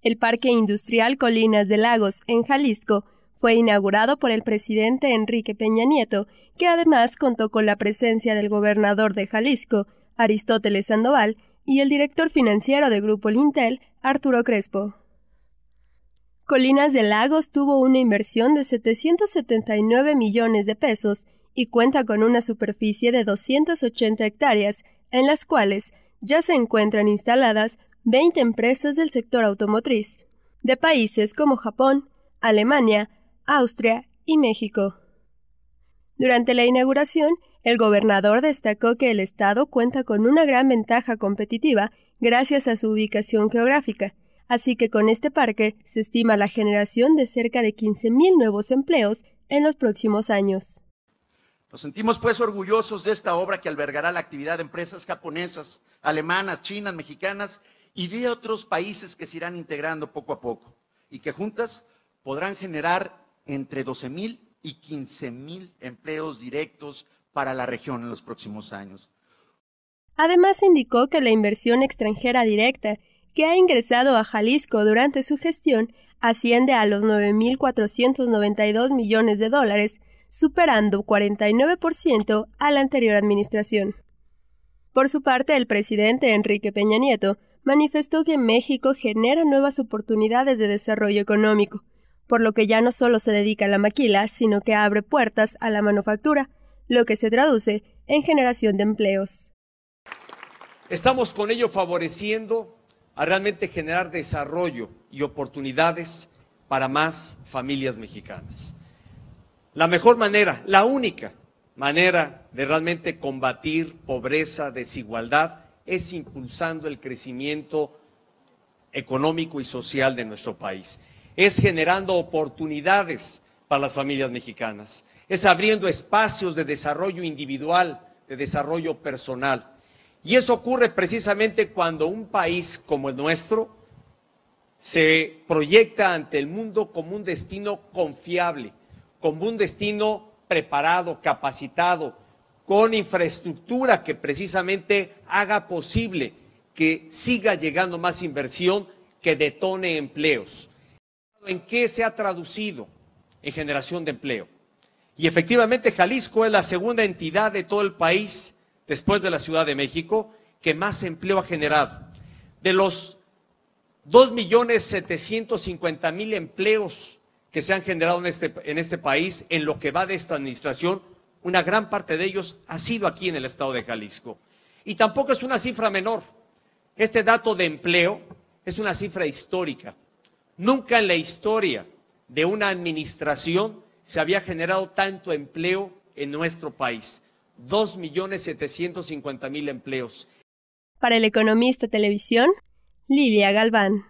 El Parque Industrial Colinas de Lagos, en Jalisco, fue inaugurado por el presidente Enrique Peña Nieto, que además contó con la presencia del gobernador de Jalisco, Aristóteles Sandoval, y el director financiero de Grupo Lintel, Arturo Crespo. Colinas de Lagos tuvo una inversión de 779 millones de pesos y cuenta con una superficie de 280 hectáreas, en las cuales ya se encuentran instaladas 20 empresas del sector automotriz, de países como Japón, Alemania, Austria y México. Durante la inauguración, el gobernador destacó que el Estado cuenta con una gran ventaja competitiva gracias a su ubicación geográfica, así que con este parque se estima la generación de cerca de 15.000 nuevos empleos en los próximos años. Nos sentimos pues orgullosos de esta obra que albergará la actividad de empresas japonesas, alemanas, chinas, mexicanas y de otros países que se irán integrando poco a poco y que juntas podrán generar entre 12.000 mil y 15.000 mil empleos directos para la región en los próximos años. Además, indicó que la inversión extranjera directa que ha ingresado a Jalisco durante su gestión asciende a los 9.492 millones de dólares, superando 49% a la anterior administración. Por su parte, el presidente Enrique Peña Nieto manifestó que México genera nuevas oportunidades de desarrollo económico, por lo que ya no solo se dedica a la maquila, sino que abre puertas a la manufactura, lo que se traduce en generación de empleos. Estamos con ello favoreciendo a realmente generar desarrollo y oportunidades para más familias mexicanas. La mejor manera, la única manera de realmente combatir pobreza, desigualdad, es impulsando el crecimiento económico y social de nuestro país, es generando oportunidades para las familias mexicanas, es abriendo espacios de desarrollo individual, de desarrollo personal. Y eso ocurre precisamente cuando un país como el nuestro se proyecta ante el mundo como un destino confiable, como un destino preparado, capacitado, con infraestructura que precisamente haga posible que siga llegando más inversión que detone empleos. ¿En qué se ha traducido? En generación de empleo. Y efectivamente Jalisco es la segunda entidad de todo el país, después de la Ciudad de México, que más empleo ha generado. De los 2.750.000 empleos que se han generado en este, en este país en lo que va de esta administración, una gran parte de ellos ha sido aquí en el estado de Jalisco. Y tampoco es una cifra menor. Este dato de empleo es una cifra histórica. Nunca en la historia de una administración se había generado tanto empleo en nuestro país. 2.750.000 empleos. Para el Economista Televisión, Lilia Galván.